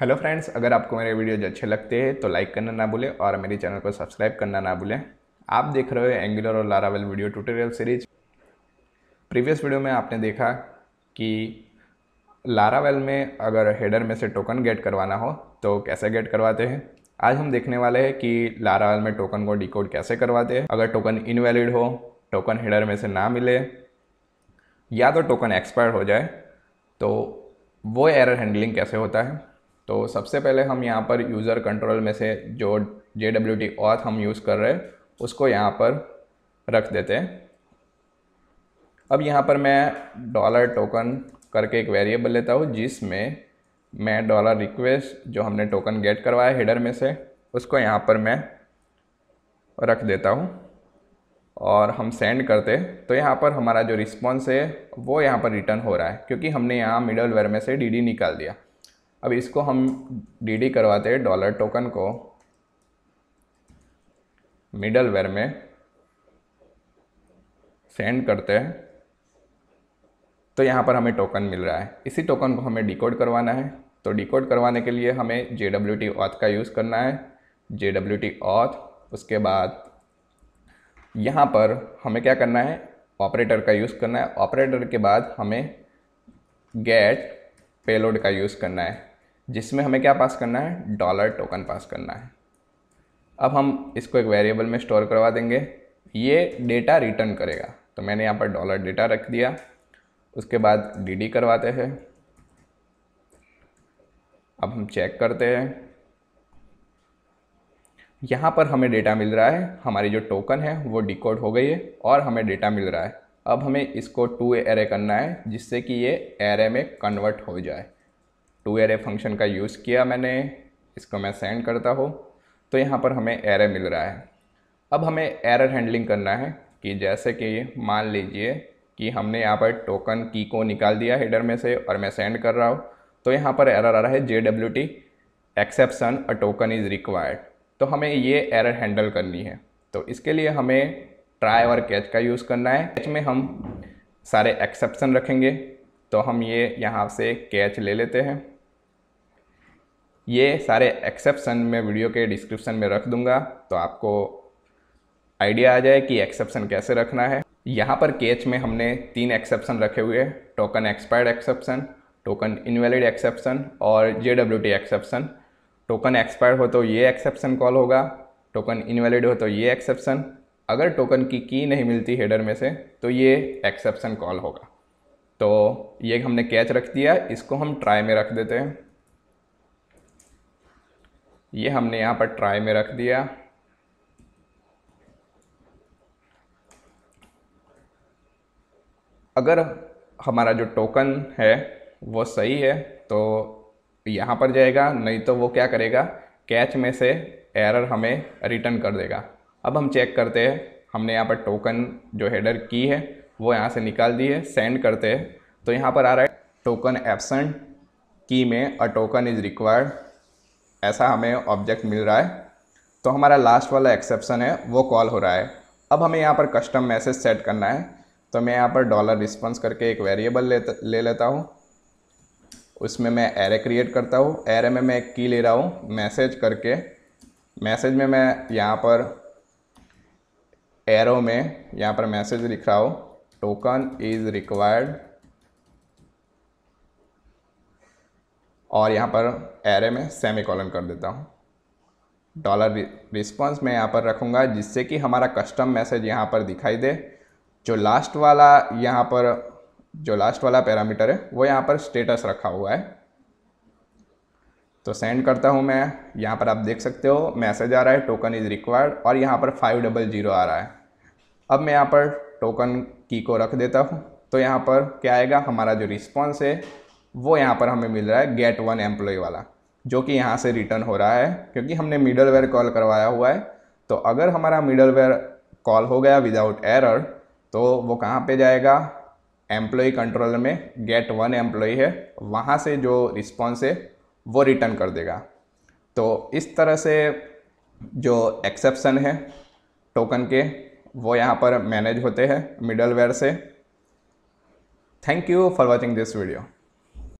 hello friends अगर आपको मेरे वीडियोज अच्छे लगते हैं तो लाइक करना ना भूलें और मेरे चैनल को सब्सक्राइब करना ना भूलें आप देख रहे हो एंगुलर और Laravel video tutorial series previous video में आपने देखा कि लारावेल में अगर हेडर में से टोकन गेट करवाना हो तो कैसे गेट करवाते हैं आज हम देखने वाले हैं कि लारावेल में टोकन को डिकोड कैसे करवाते हैं अगर टोकन इनवैलिड हो टोकन हेडर में से ना मिले या तो टोकन एक्सपायर हो जाए तो वो एरर हैंडलिंग कैसे होता है तो सबसे पहले हम यहाँ पर यूज़र कंट्रोल में से जो जे डब्ल्यू टी ऑथ हम यूज़ कर रहे हैं उसको यहाँ पर रख देते हैं अब यहाँ पर मैं डॉलर टोकन करके एक वेरिएबल लेता हूँ जिसमें मैं डॉलर रिक्वेस्ट जो हमने टोकन गेट करवाया हेडर में से उसको यहाँ पर मैं रख देता हूँ और हम सेंड करते तो यहाँ पर हमारा जो रिस्पॉन्स है वो यहाँ पर रिटर्न हो रहा है क्योंकि हमने यहाँ मिडल वेयर में से डीडी निकाल दिया अब इसको हम डी करवाते हैं डॉलर टोकन को मिडल वेयर में सेंड करते हैं तो यहाँ पर हमें टोकन मिल रहा है इसी टोकन को हमें डिकोड करवाना है तो डिकोड करवाने के लिए हमें जे डब्ल्यू टी ऑथ का यूज़ करना है जे डब्ल्यू टी ऑथ उसके बाद यहाँ पर हमें क्या करना है ऑपरेटर का यूज़ करना है ऑपरेटर के बाद हमें गेट पेलोड का यूज़ करना है जिसमें हमें क्या पास करना है डॉलर टोकन पास करना है अब हम इसको एक वेरिएबल में स्टोर करवा देंगे ये डेटा रिटर्न करेगा तो मैंने यहाँ पर डॉलर डेटा रख दिया उसके बाद डीडी करवाते हैं अब हम चेक करते हैं यहाँ पर हमें डेटा मिल रहा है हमारी जो टोकन है वो डिकोड हो गई है और हमें डेटा मिल रहा है अब हमें इसको टू एरे करना है जिससे कि ये एरे में कन्वर्ट हो जाए टू एरे फंक्शन का यूज़ किया मैंने इसको मैं सेंड करता हूँ तो यहाँ पर हमें एरे मिल रहा है अब हमें एरर हैंडलिंग करना है कि जैसे कि मान लीजिए कि हमने यहाँ पर टोकन की को निकाल दिया हेडर में से और मैं सेंड कर रहा हूँ तो यहाँ पर एरर आ रहा है J W T exception a token is required तो हमें ये एरर हैंडल करनी है तो इसके लिए हमें ट्राई और कैच का यूज़ करना है कैच में हम सारे एक्सेप्सन रखेंगे तो हम ये यहाँ से कैच ले लेते हैं ये सारे एक्सेप्शन में वीडियो के डिस्क्रिप्शन में रख दूंगा तो आपको आइडिया आ जाए कि एक्सेप्शन कैसे रखना है यहाँ पर केच में हमने तीन एक्सेप्शन रखे हुए हैं token expired exception token invalid exception और J W T exception token expired हो तो ये एक्सेप्शन कॉल होगा टोकन इनवैलिड हो तो ये एक्सेप्शन अगर टोकन की की नहीं मिलती हेडर में से तो ये एक्सेप्शन कॉल होगा तो ये हमने कैच रख दिया इसको हम ट्राई में रख देते हैं ये हमने यहाँ पर ट्राई में रख दिया अगर हमारा जो टोकन है वो सही है तो यहाँ पर जाएगा नहीं तो वो क्या करेगा कैच में से एरर हमें रिटर्न कर देगा अब हम चेक करते हैं हमने यहाँ पर टोकन जो हेडर की है वो यहाँ से निकाल दी है सेंड करते हैं तो यहाँ पर आ रहा है टोकन एबसेंट की में अ टोकन इज़ रिक्वायर्ड ऐसा हमें ऑब्जेक्ट मिल रहा है तो हमारा लास्ट वाला एक्सेप्शन है वो कॉल हो रहा है अब हमें यहाँ पर कस्टम मैसेज सेट करना है तो मैं यहाँ पर डॉलर रिस्पॉन्स करके एक वेरिएबल ले, ले लेता हूँ उसमें मैं एरे क्रिएट करता हूँ एरे में मैं एक की ले रहा हूँ मैसेज करके मैसेज में मैं यहाँ पर एरो में यहाँ पर मैसेज लिख रहा हूँ टोकन इज़ रिक्वायर्ड और यहाँ पर एरे में सेमी कॉलन कर देता हूँ डॉलर रिस्पॉन्स मैं यहाँ पर रखूँगा जिससे कि हमारा कस्टम मैसेज यहाँ पर दिखाई दे जो लास्ट वाला यहाँ पर जो लास्ट वाला पैरामीटर है वो यहाँ पर स्टेटस रखा हुआ है तो सेंड करता हूँ मैं यहाँ पर आप देख सकते हो मैसेज आ रहा है टोकन इज़ रिक्वायर्ड और यहाँ पर फाइव डबल ज़ीरो आ रहा है अब मैं यहाँ पर टोकन की को रख देता हूँ तो यहाँ पर क्या आएगा हमारा जो रिस्पॉन्स है वो यहाँ पर हमें मिल रहा है गेट वन एम्प्लॉय वाला जो कि यहाँ से रिटर्न हो रहा है क्योंकि हमने मिडलवेयर कॉल करवाया हुआ है तो अगर हमारा मिडलवेयर कॉल हो गया विदाउट एरर तो वो कहाँ पे जाएगा एम्प्लॉय कंट्रोलर में गेट वन एम्प्लॉय है वहाँ से जो रिस्पॉन्स है वो रिटर्न कर देगा तो इस तरह से जो एक्सेप्शन है टोकन के वो यहाँ पर मैनेज होते हैं मिडलवेयर से thank you for watching this video